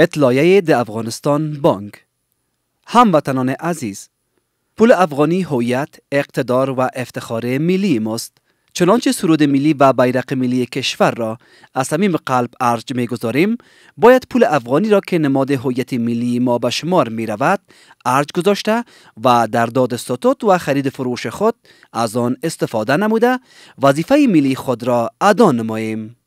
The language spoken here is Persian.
اطلاعیه د افغانستان بانک هموطنان عزیز پول افغانی هویت اقتدار و افتخار ملی ماست چنانچه سرود ملی و بیرق ملی کشور را از صمیم قلب ارج میگذاریم باید پول افغانی را که نماد هویت ملی ما به شمار می ارج گذاشته و در داد ستوت و خرید فروش خود از آن استفاده نموده وظیفه ملی خود را ادا نماییم